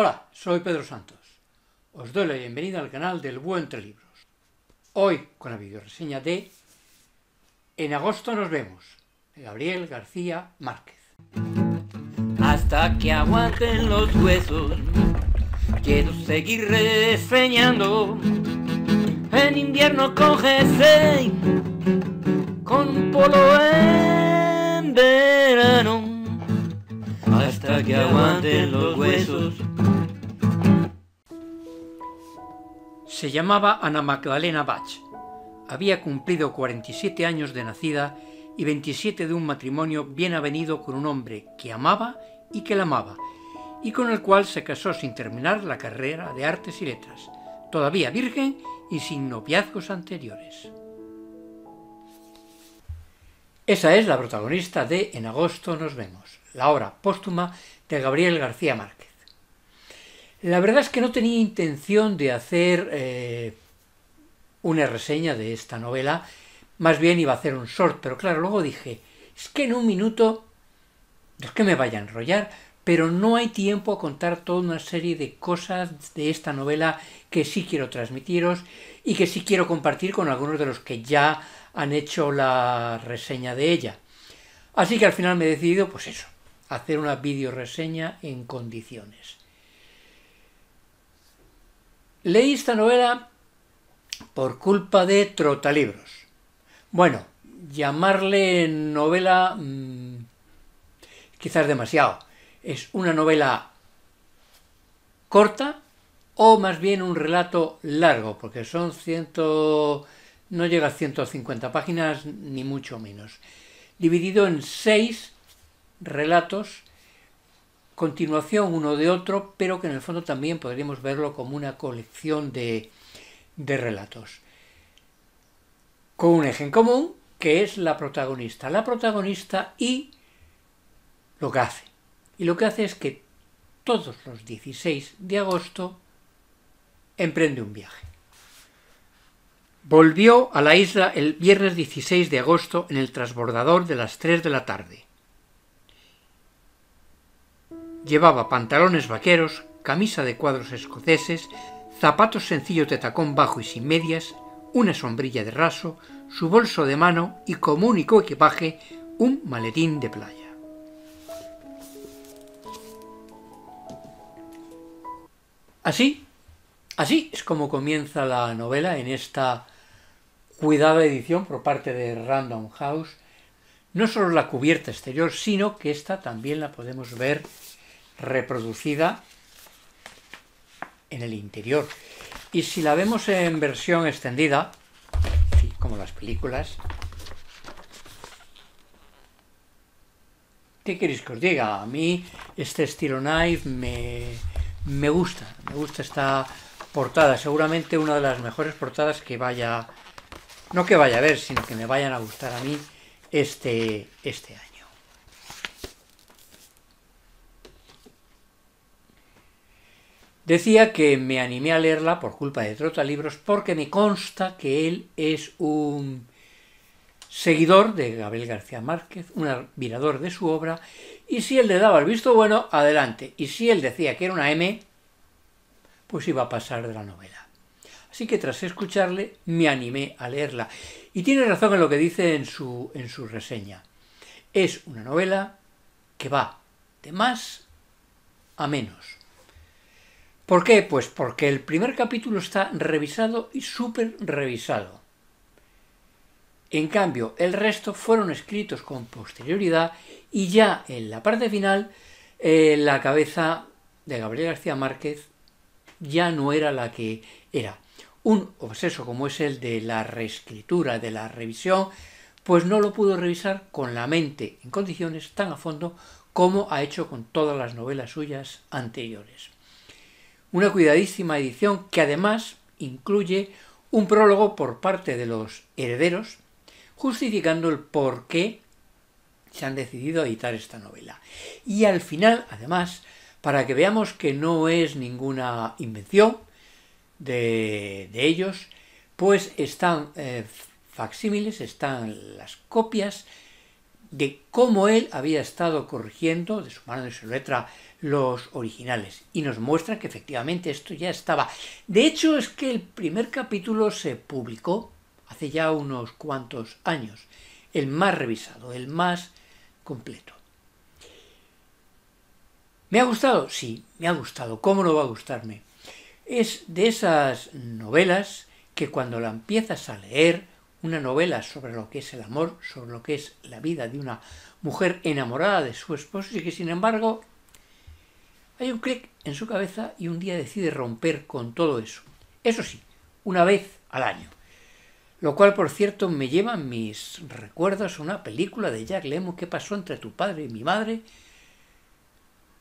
Hola, soy Pedro Santos. Os doy la bienvenida al canal del Buen Entre Libros. Hoy con la videoreseña de En agosto nos vemos, Gabriel García Márquez. Hasta que aguanten los huesos, quiero seguir reseñando. En invierno coge Se llamaba Ana Magdalena Bach. Había cumplido 47 años de nacida y 27 de un matrimonio bien avenido con un hombre que amaba y que la amaba, y con el cual se casó sin terminar la carrera de artes y letras, todavía virgen y sin noviazgos anteriores. Esa es la protagonista de En agosto nos vemos, la obra póstuma de Gabriel García Márquez. La verdad es que no tenía intención de hacer eh, una reseña de esta novela, más bien iba a hacer un short, pero claro, luego dije, es que en un minuto, es que me vaya a enrollar, pero no hay tiempo a contar toda una serie de cosas de esta novela que sí quiero transmitiros y que sí quiero compartir con algunos de los que ya han hecho la reseña de ella. Así que al final me he decidido, pues eso, hacer una videoreseña en condiciones. Leí esta novela por culpa de Trotalibros. Bueno, llamarle novela mm, quizás demasiado. Es una novela corta o más bien un relato largo, porque son no llega a 150 páginas ni mucho menos. Dividido en seis relatos continuación uno de otro, pero que en el fondo también podríamos verlo como una colección de, de relatos. Con un eje en común, que es la protagonista. La protagonista y lo que hace. Y lo que hace es que todos los 16 de agosto emprende un viaje. Volvió a la isla el viernes 16 de agosto en el transbordador de las 3 de la tarde. Llevaba pantalones vaqueros, camisa de cuadros escoceses, zapatos sencillos de tacón bajo y sin medias, una sombrilla de raso, su bolso de mano y como único equipaje un maletín de playa. Así, así es como comienza la novela en esta cuidada edición por parte de Random House. No solo la cubierta exterior, sino que esta también la podemos ver reproducida en el interior. Y si la vemos en versión extendida, como las películas, ¿qué queréis que os diga? A mí este estilo knife me, me gusta, me gusta esta portada, seguramente una de las mejores portadas que vaya, no que vaya a ver, sino que me vayan a gustar a mí este, este año. Decía que me animé a leerla por culpa de Trota Libros porque me consta que él es un seguidor de Gabriel García Márquez, un admirador de su obra, y si él le daba el visto bueno, adelante, y si él decía que era una M, pues iba a pasar de la novela. Así que tras escucharle me animé a leerla. Y tiene razón en lo que dice en su, en su reseña. Es una novela que va de más a menos. ¿Por qué? Pues porque el primer capítulo está revisado y súper revisado. En cambio, el resto fueron escritos con posterioridad y ya en la parte final, eh, la cabeza de Gabriel García Márquez ya no era la que era. Un obseso como es el de la reescritura, de la revisión, pues no lo pudo revisar con la mente en condiciones tan a fondo como ha hecho con todas las novelas suyas anteriores una cuidadísima edición que además incluye un prólogo por parte de los herederos justificando el por qué se han decidido editar esta novela. Y al final, además, para que veamos que no es ninguna invención de, ellos, pues están eh, facsímiles, están las copias de cómo él había estado corrigiendo de su mano de su letra los originales y nos muestra que efectivamente esto ya estaba. De hecho es que el primer capítulo se publicó hace ya unos cuantos años, el más revisado, el más completo. ¿Me ha gustado? Sí, me ha gustado. ¿Cómo no va a gustarme? Es de esas novelas que cuando la empiezas a leer una novela sobre lo que es el amor, sobre lo que es la vida de una mujer enamorada de su esposo y que sin embargo hay un clic en su cabeza y un día decide romper con todo eso. Eso sí, una vez al año. Lo cual, por cierto, me lleva mis recuerdos a una película de Jack Lemmon que pasó entre tu padre y mi madre,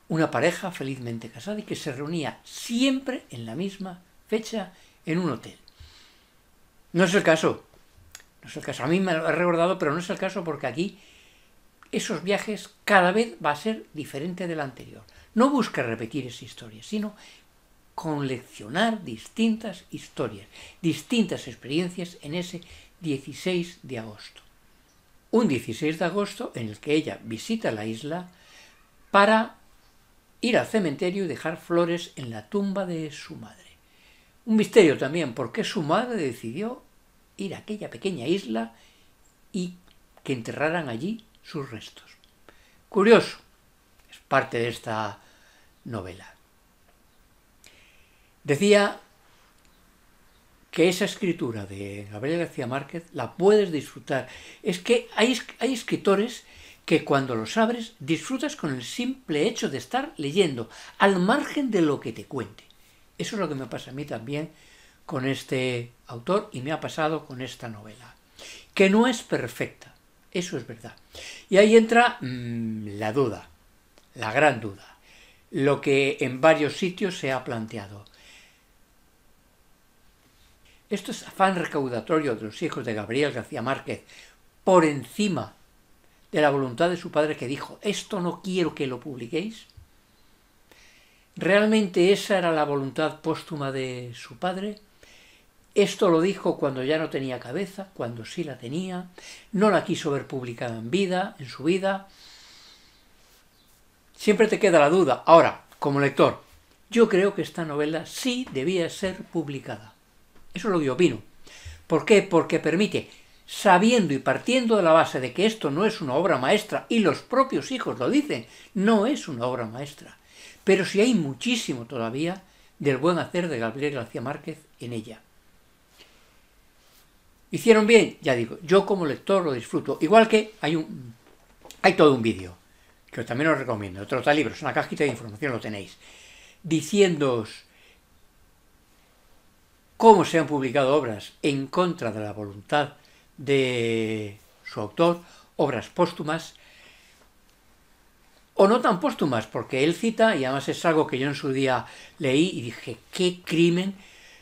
una pareja felizmente casada y que se reunía siempre en la misma fecha en un hotel. No es el caso es el caso. A mí me lo he recordado, pero no es el caso porque aquí esos viajes cada vez va a ser diferente del anterior. No busca repetir esa historia, sino coleccionar distintas historias, distintas experiencias en ese 16 de agosto. Un 16 de agosto en el que ella visita la isla para ir al cementerio y dejar flores en la tumba de su madre. Un misterio también, porque su madre decidió ir a aquella pequeña isla y que enterraran allí sus restos. Curioso, es parte de esta novela. Decía que esa escritura de Gabriel García Márquez la puedes disfrutar. Es que hay, hay escritores que cuando los abres disfrutas con el simple hecho de estar leyendo, al margen de lo que te cuente. Eso es lo que me pasa a mí también con este autor y me ha pasado con esta novela, que no es perfecta, eso es verdad. Y ahí entra mm, la duda, la gran duda, lo que en varios sitios se ha planteado. Esto es afán recaudatorio de los hijos de Gabriel García Márquez por encima de la voluntad de su padre que dijo, esto no quiero que lo publiquéis. ¿Realmente esa era la voluntad póstuma de su padre? Esto lo dijo cuando ya no tenía cabeza, cuando sí la tenía, no la quiso ver publicada en vida, en su vida. Siempre te queda la duda. Ahora, como lector, yo creo que esta novela sí debía ser publicada. Eso es lo que yo opino. ¿Por qué? Porque permite, sabiendo y partiendo de la base de que esto no es una obra maestra, y los propios hijos lo dicen, no es una obra maestra. Pero si sí hay muchísimo todavía del buen hacer de Gabriel García Márquez en ella. Hicieron bien, ya digo, yo como lector lo disfruto. Igual que hay un hay todo un vídeo, que también os recomiendo, otro tal libro, es una cajita de información, lo tenéis, diciéndoos cómo se han publicado obras en contra de la voluntad de su autor, obras póstumas, o no tan póstumas, porque él cita, y además es algo que yo en su día leí y dije, qué crimen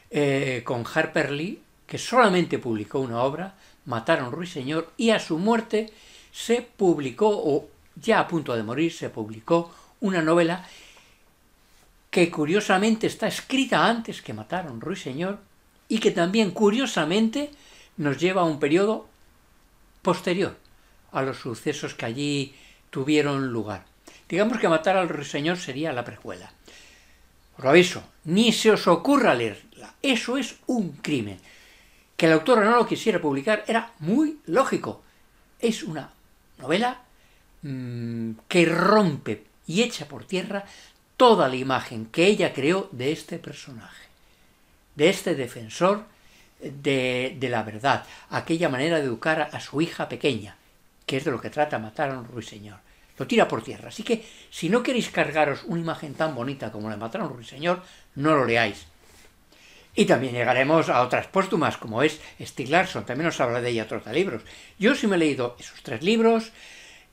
eh, con Harper Lee que solamente publicó una obra, Mataron Ruiseñor, y a su muerte se publicó, o ya a punto de morir, se publicó una novela que curiosamente está escrita antes que Mataron Ruiseñor y que también curiosamente nos lleva a un periodo posterior a los sucesos que allí tuvieron lugar. Digamos que Matar al Ruiseñor sería la precuela. aviso, ni se os ocurra leerla. Eso es un crimen. Que el autor no lo quisiera publicar era muy lógico. Es una novela mm, que rompe y echa por tierra toda la imagen que ella creó de este personaje, de este defensor de, la verdad, aquella manera de educar a, su hija pequeña, que es de lo que trata matar a un ruiseñor. Lo tira por tierra. Así que si no queréis cargaros una imagen tan bonita como la de matar a un ruiseñor, no lo leáis. Y también llegaremos a otras póstumas, como es Steve Larson, también nos habla de ella otros libros. Yo sí me he leído esos tres libros,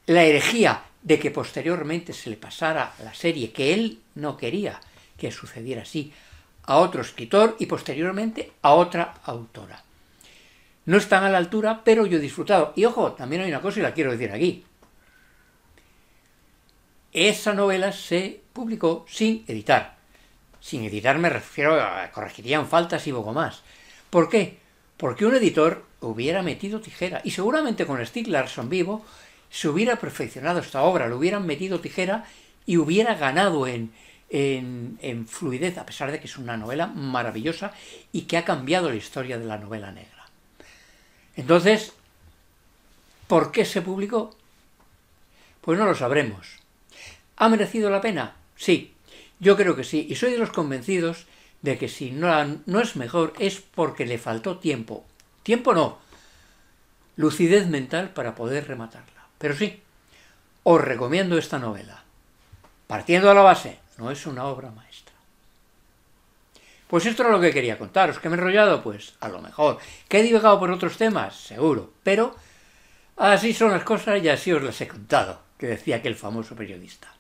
la herejía de que posteriormente se le pasara la serie que él no quería que sucediera así a otro escritor y posteriormente a otra autora. No están a la altura, pero yo he disfrutado. Y ojo, también hay una cosa y la quiero decir aquí. Esa novela se publicó sin editar. Sin editar me refiero a corregirían faltas y poco más. ¿Por qué? Porque un editor hubiera metido tijera y seguramente con Stig Larson vivo se hubiera perfeccionado esta obra, lo hubieran metido tijera y hubiera ganado en, en, en, fluidez, a pesar de que es una novela maravillosa y que ha cambiado la historia de la novela negra. Entonces, ¿por qué se publicó? Pues no lo sabremos. ¿Ha merecido la pena? Sí, yo creo que sí, y soy de los convencidos de que si no, no es mejor es porque le faltó tiempo. Tiempo no, lucidez mental para poder rematarla. Pero sí, os recomiendo esta novela. Partiendo a la base, no es una obra maestra. Pues esto era lo que quería contaros. ¿Que me he enrollado? Pues a lo mejor. ¿Que he divagado por otros temas? Seguro. Pero así son las cosas y así os las he contado, que decía aquel famoso periodista.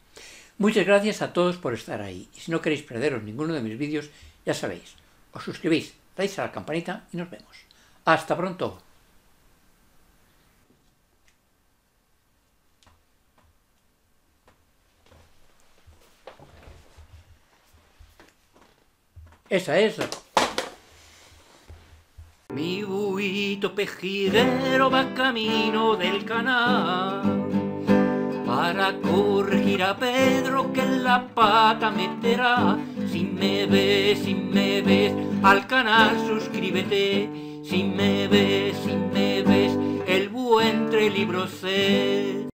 Muchas gracias a todos por estar ahí. Y si no queréis perderos ninguno de mis vídeos, ya sabéis, os suscribís, dais a la campanita y nos vemos. ¡Hasta pronto! Esa es Mi buito pejiguero va camino del canal para corregir a Pedro que la pata meterá. Si me ves, si me ves, al canal suscríbete. Si me ves, si me ves, el buen entre libros